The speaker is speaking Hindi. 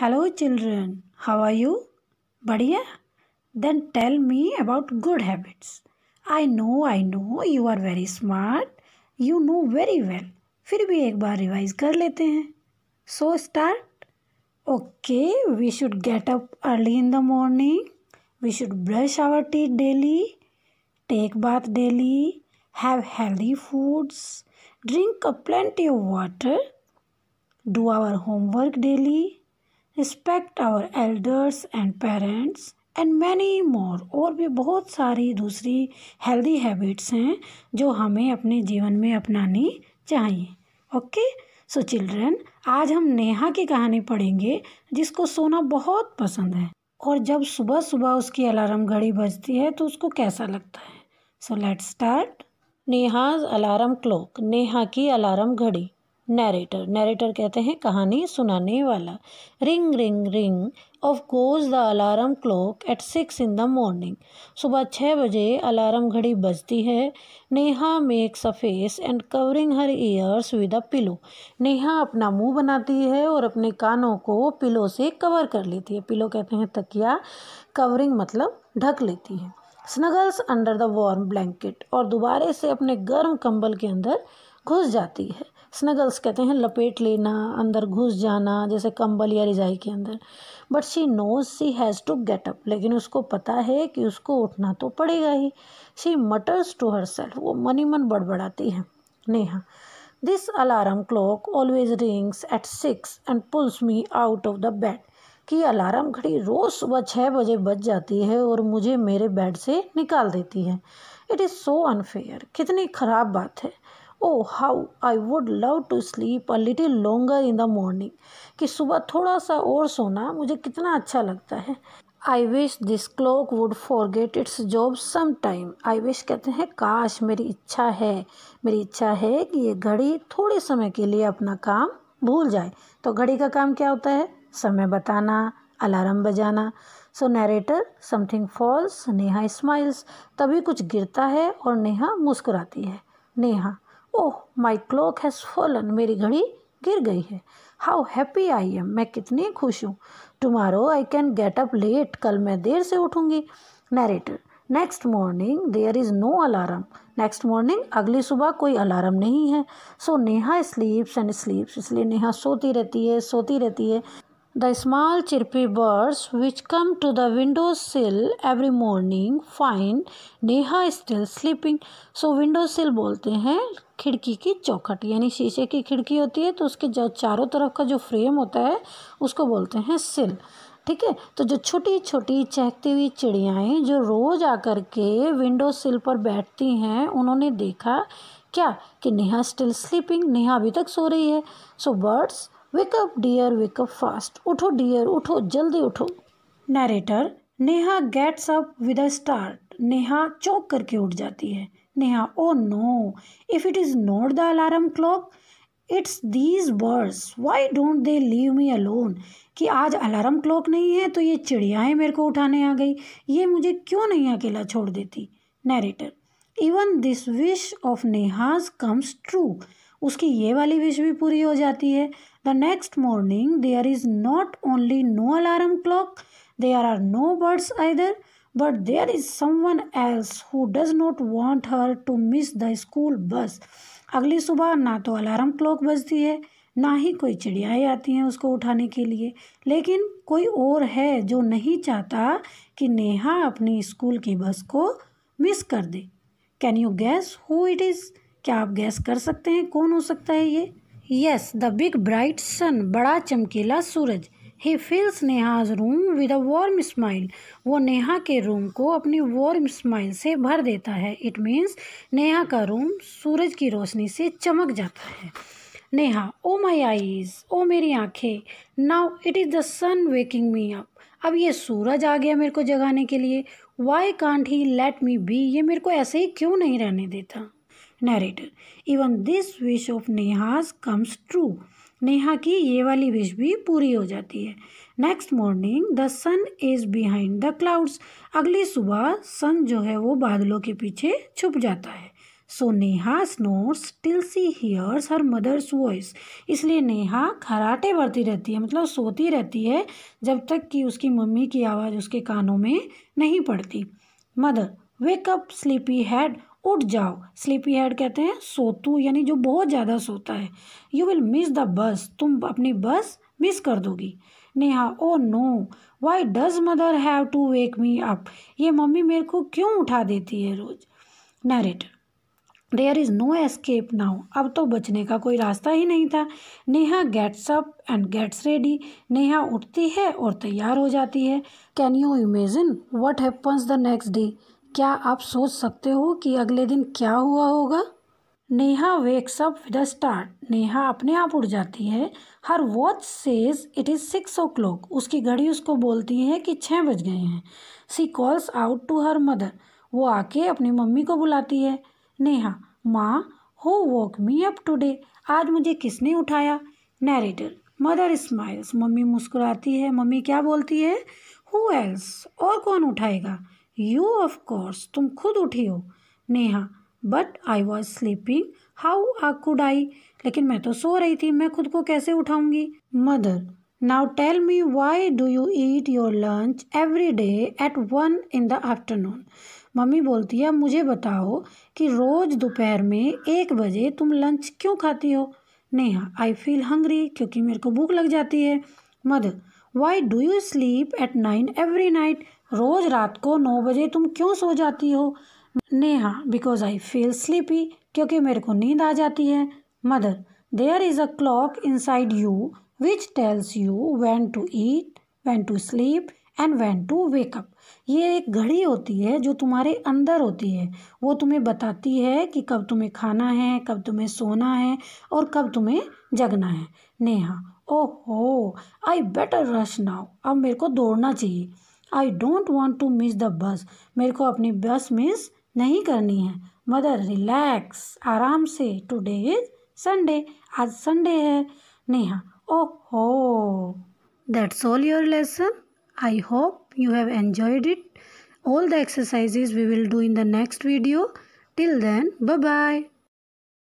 Hello children how are you बढ़िया then tell me about good habits I know I know you are very smart you know very well फिर भी एक बार रिवाइज कर लेते हैं so start okay we should get up early in the morning we should brush our teeth daily take bath daily have healthy foods drink a plenty of water do our homework daily respect our elders and parents and many more और भी बहुत सारी दूसरी हेल्दी हैबिट्स हैं जो हमें अपने जीवन में अपनानी चाहिए ओके सो चिल्ड्रन आज हम नेहा की कहानी पढ़ेंगे जिसको सोना बहुत पसंद है और जब सुबह सुबह उसकी अलार्म घड़ी बजती है तो उसको कैसा लगता है so let start Neha's alarm clock Neha की अलार्म घड़ी नरेटर नरेटर कहते हैं कहानी सुनाने वाला ring ring ring of course the alarm clock at six in the morning सुबह छः बजे अलार्म घड़ी बजती है नेहा मेक सफेस face and covering her ears with a pillow Neha अपना मुंह बनाती है और अपने कानों को पिलो से कवर कर लेती है पिलो कहते हैं तकिया कवरिंग मतलब ढक लेती है snuggles under the warm blanket और दोबारे से अपने गर्म कंबल के अंदर घुस जाती है स्नगल्स कहते हैं लपेट लेना अंदर घुस जाना जैसे कंबल या रिजाई के अंदर but she knows she has to get up लेकिन उसको पता है कि उसको उठना तो पड़ेगा ही she mutters to herself वो मनी मन बड़बड़ाती है Neha this alarm clock always rings at six and pulls me out of the bed कि अलार्म घड़ी रोज़ सुबह छः बजे बज जाती है और मुझे मेरे बेड से निकाल देती है इट इज़ सो अनफेयर कितनी ख़राब बात है oh how I would love to sleep a little longer in the morning कि सुबह थोड़ा सा और सोना मुझे कितना अच्छा लगता है I wish this clock would forget its job some time I wish कहते हैं काश मेरी इच्छा है मेरी इच्छा है कि ये घड़ी थोड़े समय के लिए अपना काम भूल जाए तो घड़ी का काम क्या होता है समय बताना अलार्म बजाना so narrator something falls Neha smiles तभी कुछ गिरता है और नेहा मुस्कुराती है Neha oh my clock has fallen मेरी घड़ी गिर गई है हाउ हैप्पी आई एम मैं कितनी खुश हूँ tomorrow I can get up late कल मैं देर से उठूँगी narrator next morning there is no alarm next morning अगली सुबह कोई अलार्म नहीं है सो नेहा स्लीप्स एंड स्लीप्स इसलिए नेहा सोती रहती है सोती रहती है The small chirpy birds which come to the window sill every morning find Neha still sleeping. So window sill बोलते हैं खिड़की की चौखट यानी शीशे की खिड़की होती है तो उसके जो चारों तरफ का जो फ्रेम होता है उसको बोलते हैं सिल ठीक है तो जो छोटी छोटी चहकती हुई चिड़ियाएँ जो रोज़ आकर के विंडो सिल पर बैठती हैं उन्होंने देखा क्या कि नेहा स्टिल स्लीपिंग नेहा अभी तक सो रही है so birds wake up dear wake up fast उठो डियर उठो जल्दी उठो narrator Neha gets up with a start Neha चौंक करके उठ जाती है Neha oh no if it is not the alarm clock it's these birds why don't they leave me alone कि आज अलार्म क्लॉक नहीं है तो ये चिड़ियाएँ मेरे को उठाने आ गई ये मुझे क्यों नहीं अकेला छोड़ देती narrator even this wish of Neha's comes true उसकी ये वाली विश भी पूरी हो जाती है The next morning, there is not only no alarm clock, there are no birds either, but there is someone else who does not want her to miss the school bus. अगली सुबह ना तो अलार्म क्लॉक बजती है ना ही कोई चिड़ियाएँ आती हैं उसको उठाने के लिए लेकिन कोई और है जो नहीं चाहता कि नेहा अपनी स्कूल की बस को मिस कर दे can you guess who it is क्या आप गैस कर सकते हैं कौन हो सकता है ये yes the big bright sun बड़ा चमकीला सूरज ही fills Neha's room with a warm smile वो नेहा के रूम को अपनी वार्म स्माइल से भर देता है इट मीन्स नेहा का रूम सूरज की रोशनी से चमक जाता है नेहा ओ माई आईज ओ मेरी आँखें now it is the sun waking me up अब ये सूरज आ गया मेरे को जगाने के लिए why can't he let me be ये मेरे को ऐसे ही क्यों नहीं रहने देता narrator even this wish of Neha's comes true Neha की ये वाली विश भी पूरी हो जाती है next morning the sun is behind the clouds अगली सुबह सन जो है वो बादलों के पीछे छुप जाता है so Neha snores till she hears her mother's voice इसलिए नेहा खराटे भरती रहती है मतलब सोती रहती है जब तक कि उसकी मम्मी की आवाज़ उसके कानों में नहीं पड़ती मदर वेक स्लीपी हैड उठ जाओ स्लीपी हेड कहते हैं सोतू यानी जो बहुत ज़्यादा सोता है यू विल मिस द बस तुम अपनी बस मिस कर दोगी Neha oh no why does mother have to wake me up ये मम्मी मेरे को क्यों उठा देती है रोज़ narrator there is no escape now अब तो बचने का कोई रास्ता ही नहीं था Neha gets up and gets ready Neha उठती है और तैयार हो जाती है can you imagine what happens the next day क्या आप सोच सकते हो कि अगले दिन क्या हुआ होगा Neha wakes up with start Neha अपने आप उड़ जाती है her watch says it is six o'clock उसकी घड़ी उसको बोलती है कि छः बज गए हैं she calls out to her mother वो आके अपनी मम्मी को बुलाती है नेहा माँ हो वॉक मी अप टूडे आज मुझे किसने उठाया नैरेटर मदर स्माइल्स मम्मी मुस्कुराती है मम्मी क्या बोलती है हु एल्स और कौन उठाएगा यू ऑफ कोर्स तुम खुद उठी हो Neha but I was sleeping how ah could I लेकिन मैं तो सो रही थी मैं खुद को कैसे उठाऊंगी mother now tell me why do you eat your lunch every day at one in the afternoon mummy बोलती है मुझे बताओ कि रोज़ दोपहर में एक बजे तुम लंच क्यों खाती हो नेहा आई फील हंग्री क्योंकि मेरे को भूख लग जाती है mother why do you sleep at nine every night रोज रात को नौ बजे तुम क्यों सो जाती हो Neha because I feel sleepy क्योंकि मेरे को नींद आ जाती है mother there is a clock inside you which tells you when to eat when to sleep and when to wake up ये एक घड़ी होती है जो तुम्हारे अंदर होती है वो तुम्हें बताती है कि कब तुम्हें खाना है कब तुम्हें सोना है और कब तुम्हें जगना है नेहा हो आई बेटर रश नाउ अब मेरे को दौड़ना चाहिए I don't want to miss the bus मेरे को अपनी बस मिस नहीं करनी है मदर रिलैक्स आराम से टुडे इज संडे आज संडे है नेहा हो that's all your lesson I hope you have enjoyed it all the exercises we will do in the next video till then bye bye